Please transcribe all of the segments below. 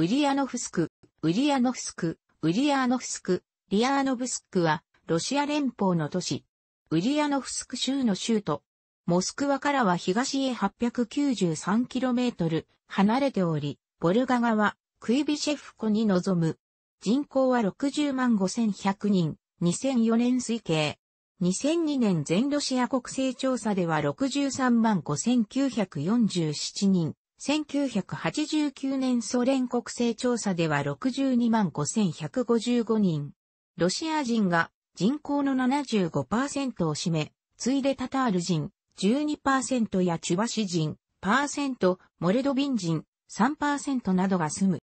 ウリアノフスク、ウリアノフスク、ウリアノフスク、リアーノブスクは、ロシア連邦の都市、ウリアノフスク州の州都、モスクワからは東へ 893km 離れており、ボルガ川、クイビシェフ湖に臨む。人口は60万5100人、2004年推計。2002年全ロシア国勢調査では63万5947人、1989年ソ連国勢調査では62万5155人。ロシア人が人口の75%を占め、次いでタタール人12%やチュバシ人、パーセント、モレドビン人3%などが住む。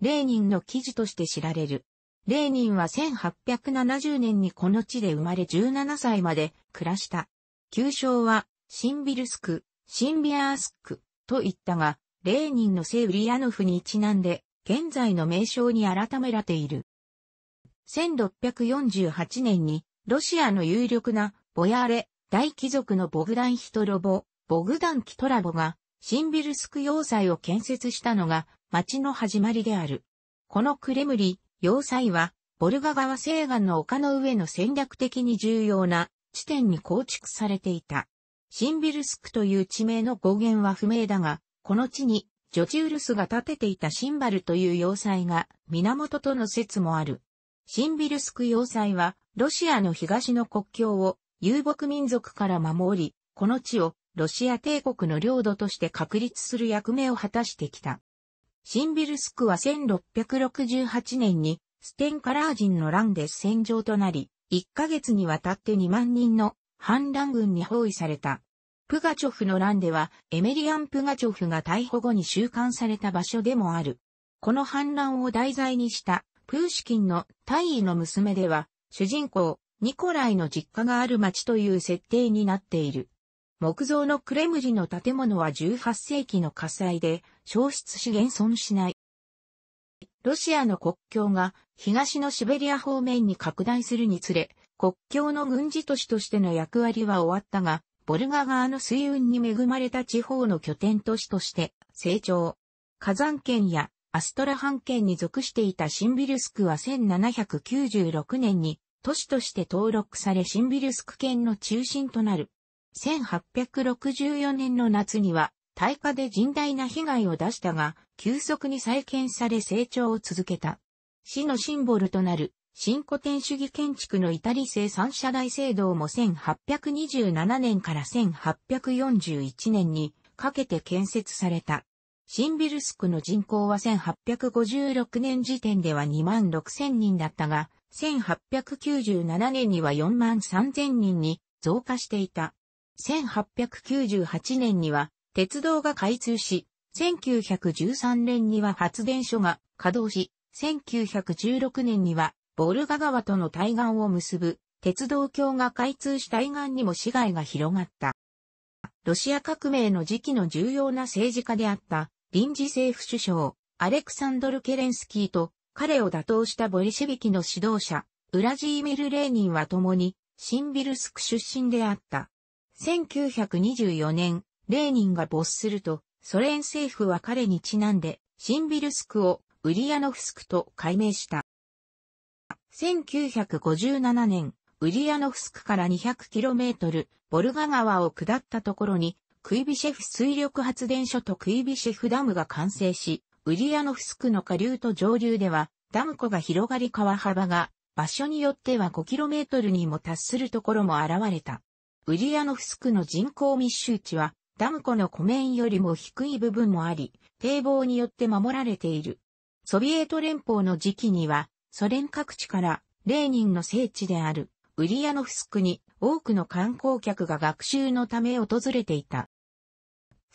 レーニンの記事として知られる。レーニンは1870年にこの地で生まれ17歳まで暮らした。旧称はシンビルスク、シンビアースク、と言ったが、レーニンの聖ウリアノフにちなんで、現在の名称に改められている。1648年に、ロシアの有力な、ボヤーレ、大貴族のボグダン・ヒトロボ、ボグダン・キトラボが、シンビルスク要塞を建設したのが、町の始まりである。このクレムリ、要塞は、ボルガ川西岸の丘の上の戦略的に重要な地点に構築されていた。シンビルスクという地名の語源は不明だが、この地にジョチウルスが建てていたシンバルという要塞が源との説もある。シンビルスク要塞はロシアの東の国境を遊牧民族から守り、この地をロシア帝国の領土として確立する役目を果たしてきた。シンビルスクは1668年にステンカラー人の乱で戦場となり、1ヶ月にわたって2万人の反乱軍に包囲された。プガチョフの乱では、エメリアン・プガチョフが逮捕後に収監された場所でもある。この反乱を題材にした、プーシキンの大尉の娘では、主人公、ニコライの実家がある町という設定になっている。木造のクレムリの建物は18世紀の火災で、消失し現存しない。ロシアの国境が東のシベリア方面に拡大するにつれ、国境の軍事都市としての役割は終わったが、ボルガ川の水運に恵まれた地方の拠点都市として成長。火山県やアストラハン県に属していたシンビルスクは1796年に都市として登録されシンビルスク県の中心となる。1864年の夏には大火で甚大な被害を出したが、急速に再建され成長を続けた。市のシンボルとなる新古典主義建築のイタリ製三社大聖堂も1827年から1841年にかけて建設された。シンビルスクの人口は1856年時点では2万6千人だったが、1897年には4万3千人に増加していた。1898年には鉄道が開通し、1913年には発電所が稼働し、1916年にはボルガ川との対岸を結ぶ鉄道橋が開通した対岸にも市街が広がった。ロシア革命の時期の重要な政治家であった臨時政府首相アレクサンドル・ケレンスキーと彼を打倒したボリシェビキの指導者ウラジーミル・レーニンは共にシンビルスク出身であった。1924年、レーニンが没すると、ソ連政府は彼にちなんで、シンビルスクをウリアノフスクと改名した。1957年、ウリアノフスクから 200km、ボルガ川を下ったところに、クイビシェフ水力発電所とクイビシェフダムが完成し、ウリアノフスクの下流と上流では、ダム湖が広がり川幅が、場所によっては 5km にも達するところも現れた。ウリアノフスクの人口密集地は、ダム湖の湖面よりも低い部分もあり、堤防によって守られている。ソビエト連邦の時期には、ソ連各地からレーニンの聖地であるウリアノフスクに多くの観光客が学習のため訪れていた。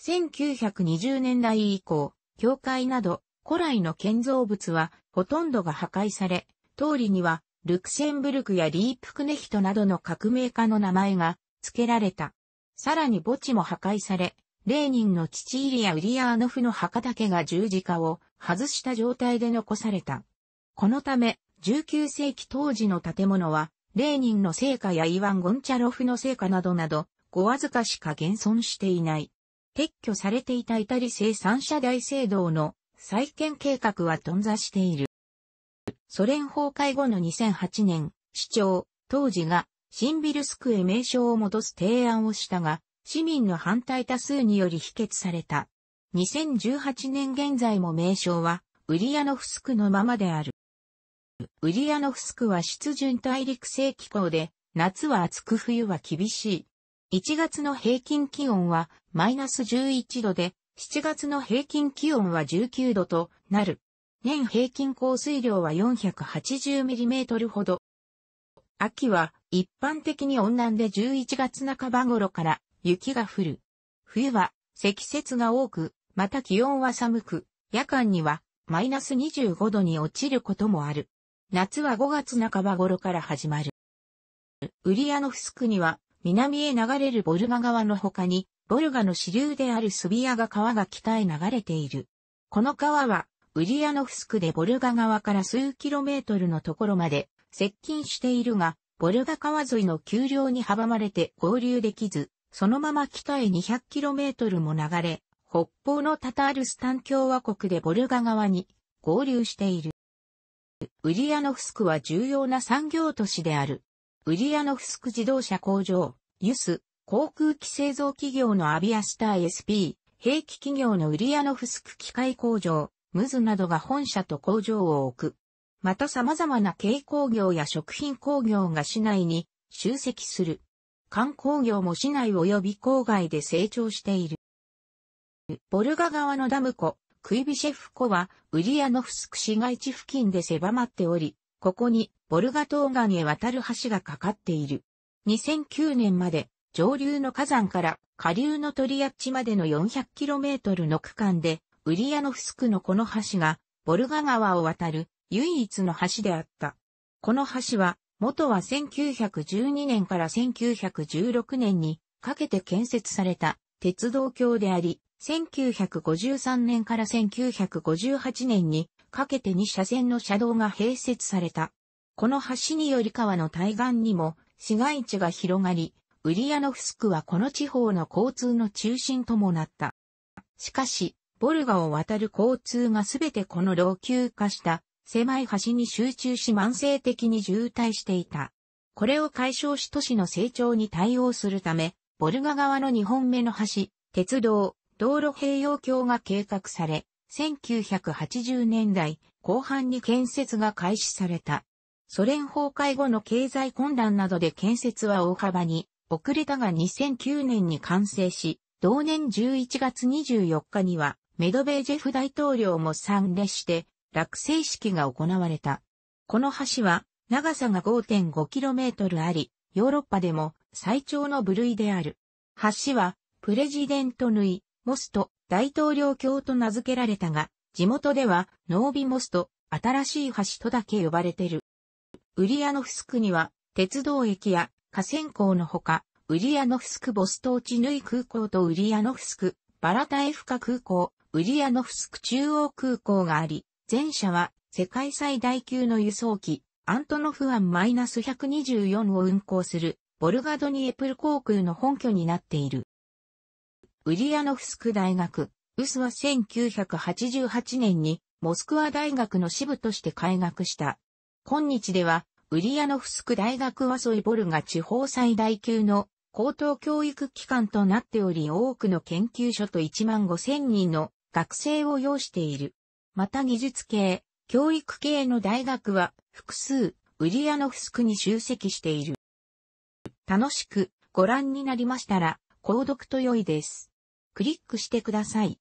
1920年代以降、教会など古来の建造物はほとんどが破壊され、通りにはルクセンブルクやリープクネヒトなどの革命家の名前が付けられた。さらに墓地も破壊され、レーニンの父イリア・ウリアーノフの墓だけが十字架を外した状態で残された。このため、19世紀当時の建物は、レーニンの聖火やイワン・ゴンチャロフの聖火などなど、5わずかしか現存していない。撤去されていたイタリ製三社大聖堂の再建計画は頓挫している。ソ連崩壊後の2008年、市長、当時がシンビルスクへ名称を戻す提案をしたが、市民の反対多数により否決された。2018年現在も名称は、ウリアノフスクのままである。ウリアノフスクは湿潤大陸性気候で、夏は暑く冬は厳しい。1月の平均気温はマイナス11度で、7月の平均気温は19度となる。年平均降水量は4 8 0トルほど。秋は一般的に温暖で11月半ば頃から雪が降る。冬は積雪が多く、また気温は寒く、夜間にはマイナス25度に落ちることもある。夏は5月半ば頃から始まる。ウリアノフスクには、南へ流れるボルガ川の他に、ボルガの支流であるスビアが川が北へ流れている。この川は、ウリアノフスクでボルガ川から数キロメートルのところまで接近しているが、ボルガ川沿いの丘陵に阻まれて合流できず、そのまま北へ2 0 0トルも流れ、北方のタタールスタン共和国でボルガ川に合流している。ウリアノフスクは重要な産業都市である。ウリアノフスク自動車工場、ユス、航空機製造企業のアビアスター SP、兵器企業のウリアノフスク機械工場、ムズなどが本社と工場を置く。また様々な軽工業や食品工業が市内に集積する。観光業も市内及び郊外で成長している。ボルガ川のダム湖、クイビシェフ湖は、ウリアノフスク市街地付近で狭まっており、ここに、ボルガ東岸へ渡る橋がかかっている。2009年まで、上流の火山から下流のトリアッチまでの 400km の区間で、ウリアノフスクのこの橋が、ボルガ川を渡る唯一の橋であった。この橋は、元は1912年から1916年にかけて建設された鉄道橋であり、1953年から1958年にかけて2車線の車道が併設された。この橋により川の対岸にも市街地が広がり、ウリアノフスクはこの地方の交通の中心ともなった。しかし、ボルガを渡る交通がすべてこの老朽化した狭い橋に集中し慢性的に渋滞していた。これを解消し都市の成長に対応するため、ボルガ側の2本目の橋、鉄道、道路併用橋が計画され、1980年代後半に建設が開始された。ソ連崩壊後の経済混乱などで建設は大幅に遅れたが2009年に完成し、同年11月24日にはメドベージェフ大統領も参列して落成式が行われた。この橋は長さが 5.5km あり、ヨーロッパでも最長の部類である。橋はプレジデント縫い、モスト大統領橋と名付けられたが、地元ではノービモスト新しい橋とだけ呼ばれてる。ウリアノフスクには鉄道駅や河川港のほか、ウリアノフスクボストーチヌイ空港とウリアノフスクバラタエフカ空港、ウリアノフスク中央空港があり、前者は世界最大級の輸送機、アントノフアン -124 を運航する、ボルガドニエプル航空の本拠になっている。ウリアノフスク大学、ウスは1988年にモスクワ大学の支部として開学した。今日では、ウリアノフスク大学はソイボルが地方最大級の高等教育機関となっており多くの研究所と1万5千人の学生を要している。また技術系、教育系の大学は複数ウリアノフスクに集積している。楽しくご覧になりましたら、購読と良いです。クリックしてください。